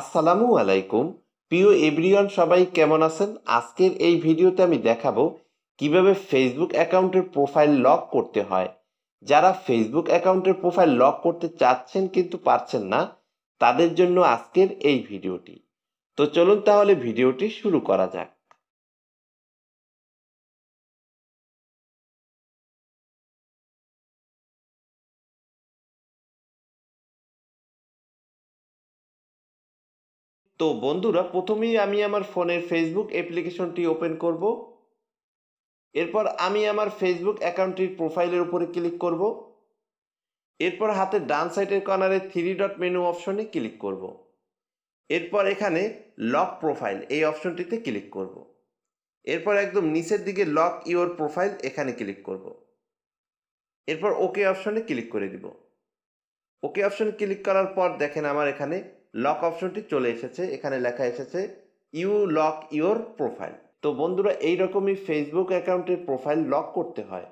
আসসালামু আলাইকুম প্রিয় এভরিওয়ান সবাই কেমন আছেন আজকের এই ভিডিওতে আমি দেখাবো কিভাবে ফেসবুক অ্যাকাউন্টের প্রোফাইল লক করতে হয় যারা ফেসবুক অ্যাকাউন্টের প্রোফাইল লক করতে চাচ্ছেন কিন্তু পারছেন না তাদের জন্য আজকের এই ভিডিওটি তো চলুন তাহলে ভিডিওটি শুরু করা যাক তো বন্ধুরা প্রথমেই আমি আমার ফোনের ফেসবুক অ্যাপ্লিকেশনটি ওপেন করব এরপর আমি আমার ফেসবুক অ্যাকাউন্টটির প্রোফাইলের উপরে ক্লিক করব এরপর হাতে ডান সাইডের কর্নারে থ্রি ডট মেনু অপশনে ক্লিক করব এরপর এখানে লক প্রোফাইল এই অপশনটিতে ক্লিক করব এরপর একদম নিচের দিকে লক ইওর প্রোফাইল এখানে ক্লিক করব এরপর ওকে অপশনে ক্লিক করে দিব ওকে অপশন ক্লিক করার পর দেখেন আমার এখানে লক অপশনটি চলে এসেছে এখানে লেখা এসেছে ইউ লক ইউর প্রোফাইল তো বন্ধুরা এই রকমই ফেসবুক অ্যাকাউন্টের প্রোফাইল লক করতে হয়